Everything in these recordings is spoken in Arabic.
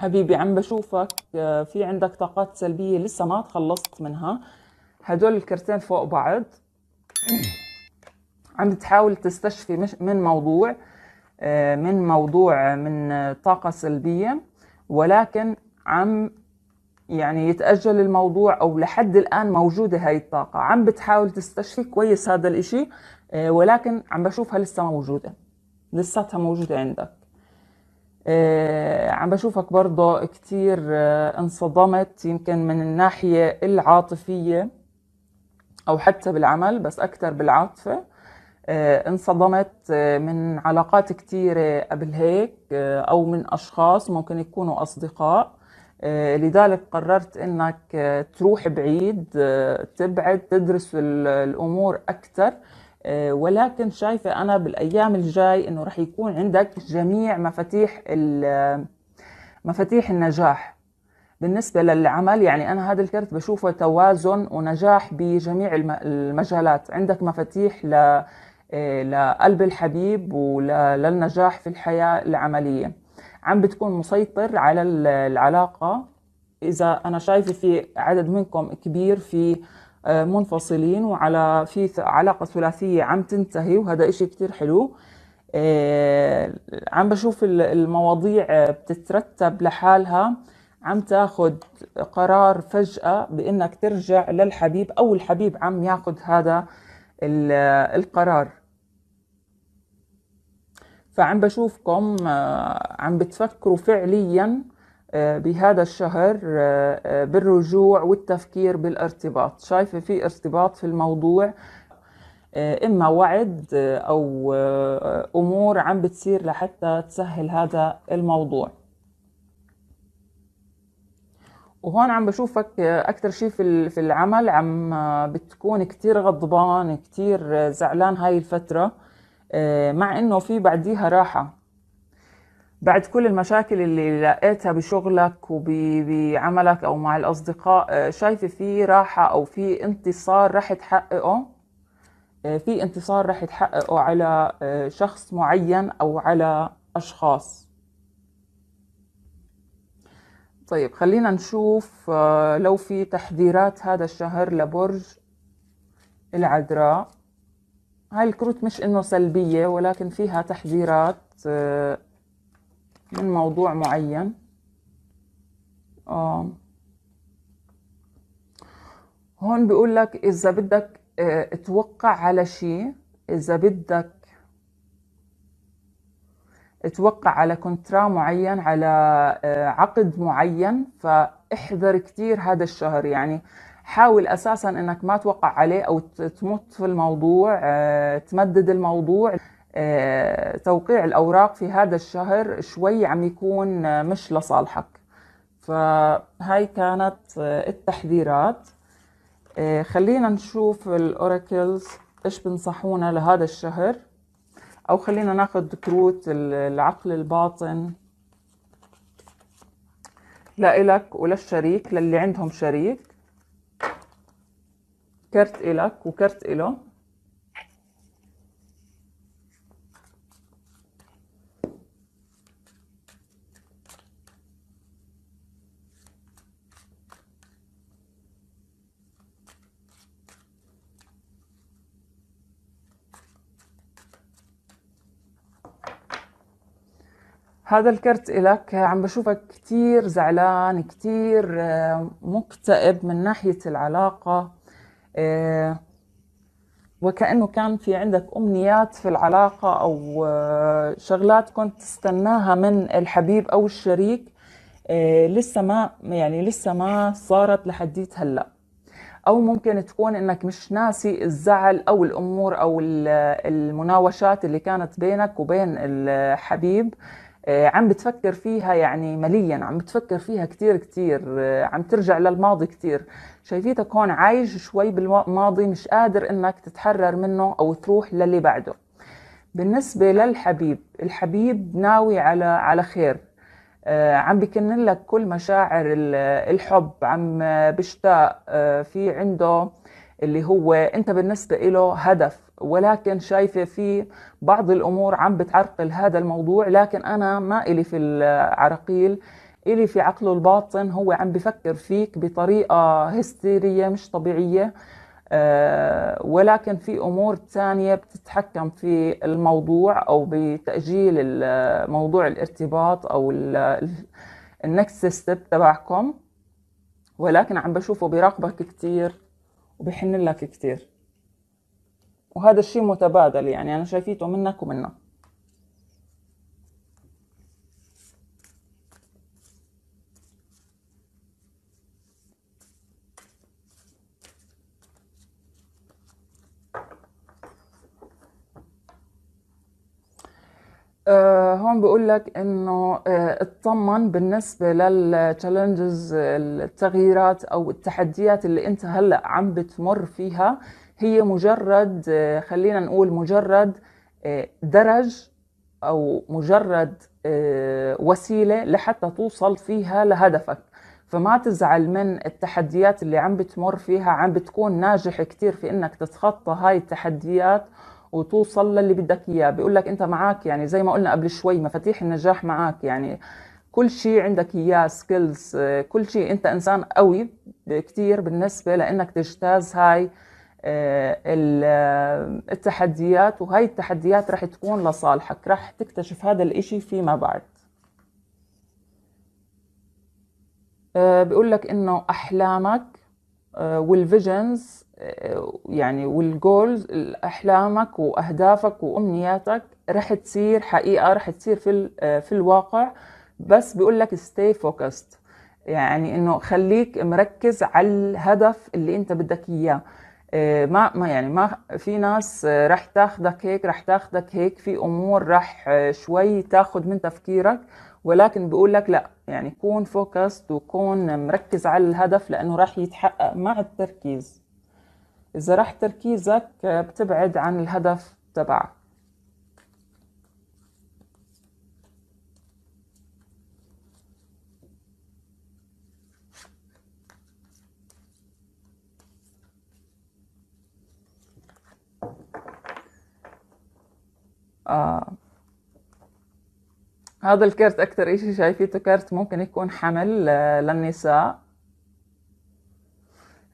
حبيبي عم بشوفك آه، في عندك طاقات سلبية لسه ما تخلصت منها هدول الكرتين فوق بعض عم تحاول تستشفي من موضوع آه، من موضوع من طاقة سلبية ولكن عم يعني يتأجل الموضوع أو لحد الآن موجودة هاي الطاقة عم بتحاول تستشفي كويس هذا الإشي آه، ولكن عم بشوفها لسه موجودة لساتها موجودة عندك عم بشوفك برضه كتير آه، انصدمت يمكن من الناحية العاطفية أو حتى بالعمل بس أكتر بالعاطفة آه، انصدمت آه، من علاقات كتيرة قبل هيك أو من أشخاص ممكن يكونوا أصدقاء لذلك قررت انك تروح بعيد تبعد تدرس الامور أكتر آه، ولكن شايفة أنا بالأيام الجاي أنه رح يكون عندك جميع مفاتيح آه، مفاتيح النجاح بالنسبة للعمل يعني أنا هذا الكرت بشوفه توازن ونجاح بجميع المجالات عندك مفاتيح ل آه، لقلب الحبيب وللنجاح في الحياة العملية عم بتكون مسيطر على العلاقة إذا أنا شايفة في عدد منكم كبير في آه، منفصلين وعلى في علاقه ثلاثيه عم تنتهي وهذا إشي كثير حلو آه، عم بشوف المواضيع بتترتب لحالها عم تاخذ قرار فجأة بإنك ترجع للحبيب أو الحبيب عم ياخذ هذا القرار فعم بشوفكم آه، عم بتفكروا فعلياً آه، بهذا الشهر آه، آه، بالرجوع والتفكير بالارتباط شايفة في ارتباط في الموضوع إما وعد أو أمور عم بتصير لحتى تسهل هذا الموضوع وهون عم بشوفك اكثر شيء في العمل عم بتكون كتير غضبان كتير زعلان هاي الفترة مع إنه في بعديها راحة بعد كل المشاكل اللي لقيتها بشغلك وبعملك او مع الاصدقاء آه، شايفه في راحه او في انتصار رح تحققه آه، في انتصار رح تحققه على آه، شخص معين او على اشخاص طيب خلينا نشوف لو في تحذيرات هذا الشهر لبرج العذراء هاي الكروت مش انه سلبيه ولكن فيها تحذيرات من موضوع معين آه. هون بيقول لك إذا بدك آه، توقع على شيء إذا بدك توقع على كونترا معين على آه، عقد معين فاحذر كثير هذا الشهر يعني حاول اساسا انك ما توقع عليه او تمط في الموضوع آه، تمدد الموضوع آه، توقيع الأوراق في هذا الشهر شوي عم يكون آه، مش لصالحك فهاي كانت آه، التحذيرات خلينا نشوف الأوراكلز إيش بنصحونا لهذا الشهر أو خلينا ناخد كروت العقل الباطن لإلك وللشريك للي عندهم شريك كرت إلك وكرت إله هذا الكرت إلك عم بشوفك كتير زعلان كتير آه، مكتئب من ناحية العلاقة آه، وكأنه كان في عندك أمنيات في العلاقة أو آه، شغلات كنت تستناها من الحبيب أو الشريك لسه ما يعني لسه ما صارت لحديت هلا أو ممكن تكون إنك مش ناسي الزعل أو الأمور أو المناوشات اللي كانت بينك وبين الحبيب آه، عم بتفكر فيها يعني مليا عم بتفكر فيها كتير كتير آه، عم ترجع للماضي كتير شايفيتك هون عايش شوي بالماضي مش قادر انك تتحرر منه او تروح للي بعده بالنسبة للحبيب الحبيب ناوي على على خير آه، عم بكن لك كل مشاعر الحب عم بيشتاق في عنده اللي هو انت بالنسبة له هدف ولكن شايفة في بعض الأمور عم بتعرقل هذا الموضوع لكن أنا ما إلي في العراقيل إلي في عقله الباطن هو عم بفكر فيك بطريقة هستيرية مش طبيعية آه، ولكن في أمور تانية بتتحكم في الموضوع أو بتأجيل موضوع الارتباط أو النكست ستيب تبعكم ولكن عم بشوفه بيراقبك كتير وبحن لك كتير وهذا الشيء متبادل يعني أنا شايفيته منك ومنه آه، هون بقول لك انه آه، اطمن بالنسبه للتشالنجز التغييرات او التحديات اللي انت هلا عم بتمر فيها هي مجرد آه، خلينا نقول مجرد آه، درج او مجرد آه، وسيله لحتى توصل فيها لهدفك فما تزعل من التحديات اللي عم بتمر فيها عم بتكون ناجح كثير في انك تتخطى هاي التحديات وتوصل للي بدك اياه بيقول لك انت معك يعني زي ما قلنا قبل شوي مفاتيح النجاح معك يعني كل شيء عندك اياه سكيلز كل شيء انت انسان قوي كثير بالنسبه لانك تجتاز هاي آه، آه، التحديات وهي التحديات رح تكون لصالحك رح تكتشف هذا الإشي فيما بعد آه، بيقول لك إنه أحلامك والفيجنز يعني والجولز أحلامك وأهدافك وأمنياتك رح تصير حقيقة رح تصير في, في الواقع بس بيقول لك ستي فوكست يعني انه خليك مركز على الهدف اللي انت بدك اياه آه، ما ما يعني ما في ناس آه، رح تاخدك هيك رح تاخدك هيك في امور رح آه، شوي تاخد من تفكيرك ولكن بقول لك لا يعني كون فوكست وكون مركز على الهدف لانه رح يتحقق مع التركيز اذا رح تركيزك بتبعد عن الهدف تبعك آه هذا الكرت أكثر إشي شايفيته كرت ممكن يكون حمل آه، للنساء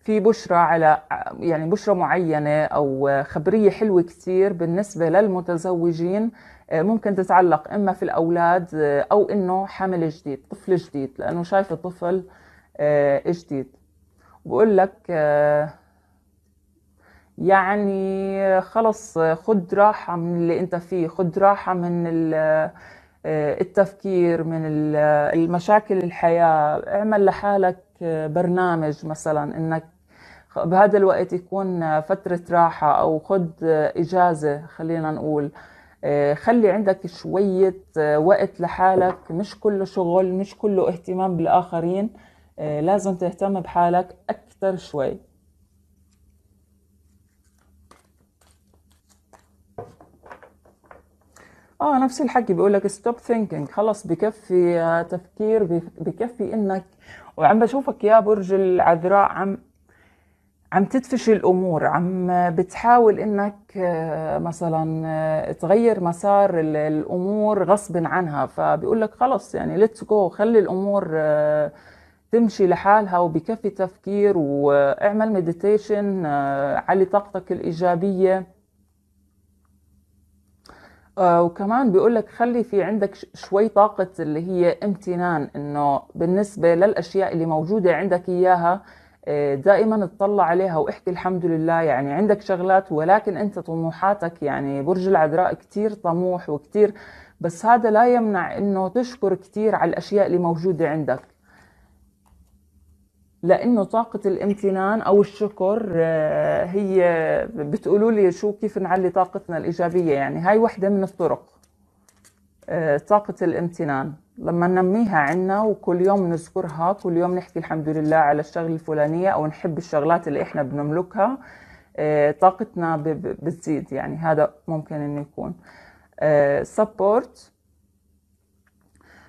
في بشرة على يعني بشرة معينة أو خبرية حلوة كثير بالنسبة للمتزوجين آه، ممكن تتعلق إما في الأولاد آه، أو إنه حمل جديد طفل جديد لأنه شايف طفل جديد بقول لك يعني خلص خد راحة من اللي انت فيه خد راحة من آه، التفكير من المشاكل الحياة اعمل لحالك آه، برنامج مثلا انك بهذا الوقت يكون فترة راحة أو خد آه، إجازة خلينا نقول خلي عندك شوية وقت لحالك مش كله شغل مش كله اهتمام بالآخرين لازم تهتم بحالك أكثر شوي اه نفس الحكي بيقول لك ستوب ثينكينج خلص بكفي آه، تفكير بكفي انك وعم بشوفك يا برج العذراء عم عم تدفش الامور عم بتحاول انك آه، مثلا آه، تغير مسار الامور غصب عنها فبيقول لك خلص يعني ليتس جو خلي الامور تمشي لحالها وبكفي تفكير واعمل مديتيشن علي طاقتك الايجابيه آه، وكمان بيقول لك خلي في عندك شوي طاقة اللي هي امتنان انه بالنسبة للاشياء اللي موجودة عندك اياها آه، دائما اطلع عليها واحكي الحمد لله يعني عندك شغلات ولكن انت طموحاتك يعني برج العذراء كتير طموح وكتير بس هذا لا يمنع انه تشكر كتير على الاشياء اللي موجودة عندك لانه طاقه الامتنان او الشكر آه، هي بتقولوا لي شو كيف نعلي طاقتنا الايجابيه يعني هاي وحده من الطرق آه، طاقه الامتنان لما ننميها عنا وكل يوم نذكرها كل يوم نحكي الحمد لله على الشغله الفلانيه او نحب الشغلات اللي احنا بنملكها آه، طاقتنا بتزيد يعني هذا ممكن انه يكون سبورت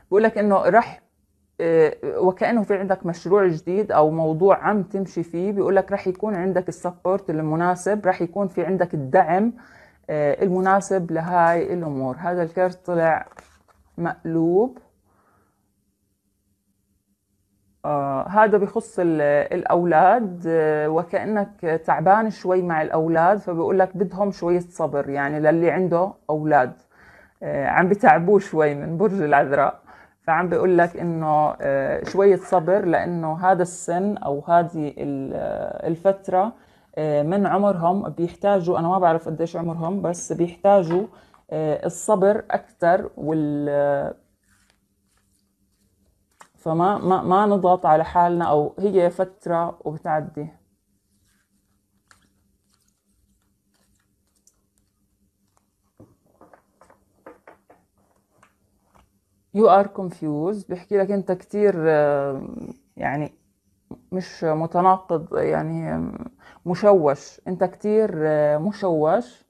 بقول لك انه رح آه، وكانه في عندك مشروع جديد او موضوع عم تمشي فيه بيقول لك رح يكون عندك السبورت المناسب رح يكون في عندك الدعم آه، المناسب لهاي الامور هذا الكرت طلع مقلوب آه هذا بخص الاولاد آه وكانك تعبان شوي مع الاولاد فبقول لك بدهم شويه صبر يعني للي عنده اولاد آه عم بتعبوه شوي من برج العذراء فعم بيقول لك انه آه، شويه صبر لانه هذا السن او هذه آه، الفتره آه، من عمرهم بيحتاجوا انا ما بعرف قديش عمرهم بس بيحتاجوا الصبر اكثر وال فما ما ما نضغط على حالنا او هي فتره وبتعدي يو ار كونفيوز بيحكي لك انت كتير آه، يعني مش متناقض يعني مشوش انت كتير آه، مشوش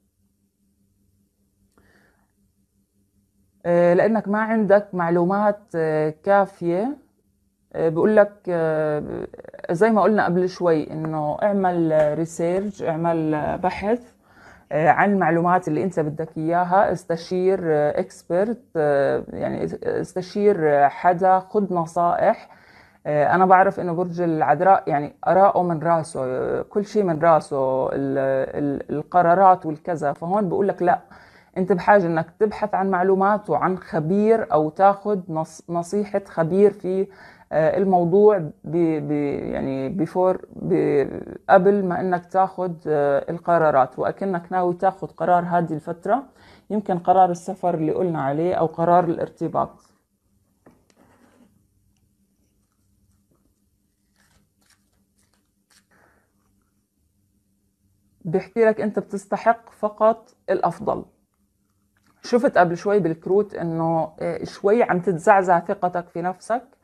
آه، لانك ما عندك معلومات كافيه بقول لك زي ما قلنا قبل شوي انه اعمل ريسيرش اعمل بحث آه، عن المعلومات اللي انت بدك اياها استشير اكسبرت آه، آه، يعني استشير حدا خذ نصائح انا بعرف انه برج العذراء يعني اراءه من راسه كل شيء من راسه القرارات والكذا فهون بقول لك لا انت بحاجه انك تبحث عن معلومات وعن خبير او تاخذ نصيحه خبير في آه، الموضوع بي بي يعني بفور بي قبل ما انك تاخذ آه، القرارات واكنك ناوي تاخذ قرار هذه الفتره يمكن قرار السفر اللي قلنا عليه او قرار الارتباط بيحكي لك انت بتستحق فقط الافضل شفت قبل شوي بالكروت انه آه، شوي عم تتزعزع ثقتك في نفسك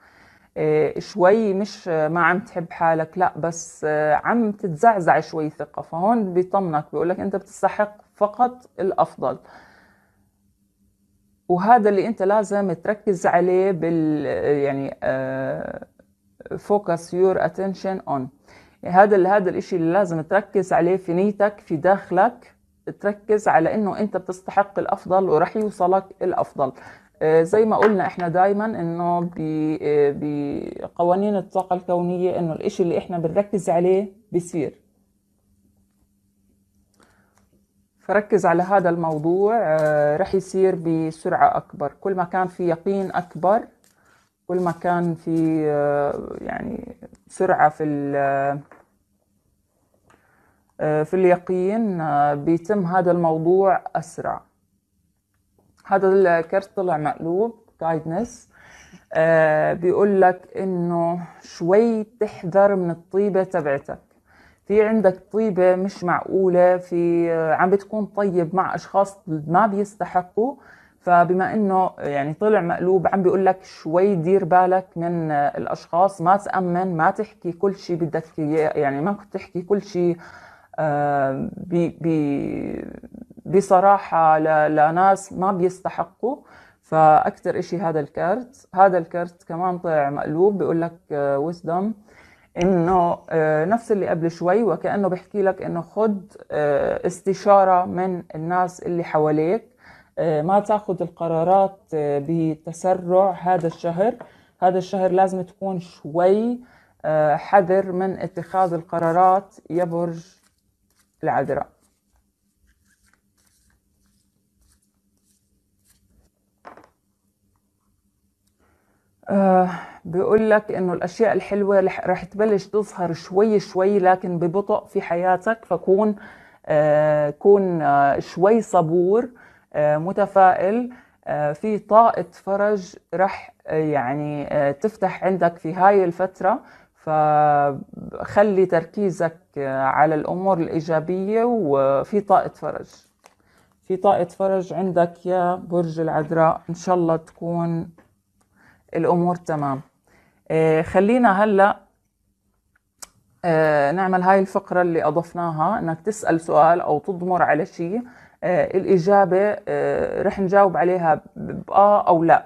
آه، شوي مش ما عم تحب حالك لا بس آه، عم تتزعزع شوي ثقة فهون بيطمنك بيقولك أنت بتستحق فقط الأفضل وهذا اللي أنت لازم تركز عليه بال يعني فوكس يور اتنشن اون هذا هذا الشيء اللي لازم تركز عليه في نيتك في داخلك تركز على انه انت بتستحق الافضل ورح يوصلك الافضل آه، زي ما قلنا احنا دايما انه بقوانين آه، الطاقة الكونية انه الاشي اللي احنا بنركز عليه بصير فركز على هذا الموضوع آه، رح يصير بسرعة أكبر كل ما كان في يقين أكبر كل ما كان في يعني سرعة في في اليقين بيتم هذا الموضوع أسرع هذا الكرت طلع مقلوب جايدنس آه بيقول لك انه شوي تحذر من الطيبه تبعتك في عندك طيبة مش معقولة في آه، عم بتكون طيب مع أشخاص ما بيستحقوا فبما انه يعني طلع مقلوب عم بيقول لك شوي دير بالك من آه، الاشخاص ما تامن ما تحكي كل شيء بدك يعني ما تحكي كل شيء آه بي بي بصراحة لناس ما بيستحقوا فأكثر إشي هذا الكارت هذا الكارت كمان طلع مقلوب بيقول لك وزدم آه، إنه آه، نفس اللي قبل شوي وكأنه بحكي لك إنه خد آه، استشارة من الناس اللي حواليك ما تاخذ القرارات بتسرع هذا الشهر هذا الشهر لازم تكون شوي حذر من اتخاذ القرارات يا برج العذراء آه، بيقول لك انه الاشياء الحلوه رح تبلش تظهر شوي شوي لكن ببطء في حياتك فكون آه كون آه شوي صبور آه متفائل آه في طاقه فرج رح آه، يعني آه تفتح عندك في هاي الفتره فخلي تركيزك آه، على الامور الايجابيه وفي طاقه فرج في طاقه فرج عندك يا برج العذراء ان شاء الله تكون الامور تمام آه، خلينا هلا آه، نعمل هاي الفقرة اللي أضفناها إنك تسأل سؤال أو تضمر على شيء آه، الإجابة رح نجاوب عليها بآه أو لا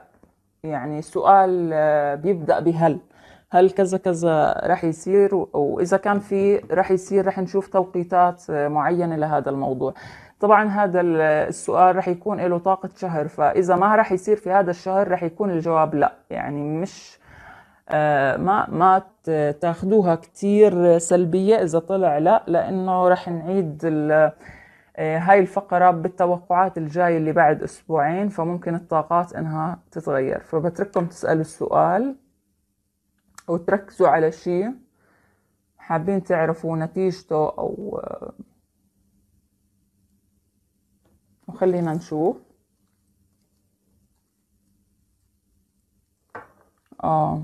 يعني آه بيبدأ بهل هل كذا كذا رح يصير وإذا كان في رح يصير رح نشوف توقيتات معينة لهذا الموضوع طبعا هذا السؤال رح يكون له طاقة شهر فإذا ما رح يصير في هذا الشهر رح يكون الجواب لا يعني مش آه، ما ما تاخدوها كتير سلبية إذا طلع لا لأنه رح نعيد آه، هاي الفقرة بالتوقعات الجاية اللي بعد أسبوعين فممكن الطاقات إنها تتغير فبترككم تسألوا السؤال وتركزوا على شيء حابين تعرفوا نتيجته أو آه، وخلينا نشوف آه.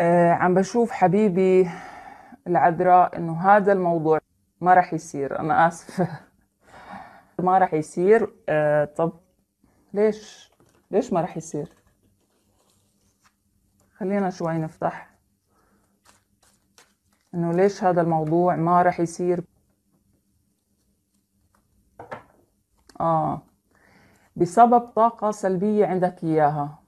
آه عم بشوف حبيبي العذراء انه هذا الموضوع ما رح يصير انا اسفه ما رح يصير آه طب ليش ليش ما رح يصير خلينا شوي نفتح انه ليش هذا الموضوع ما رح يصير اه بسبب طاقة سلبية عندك إياها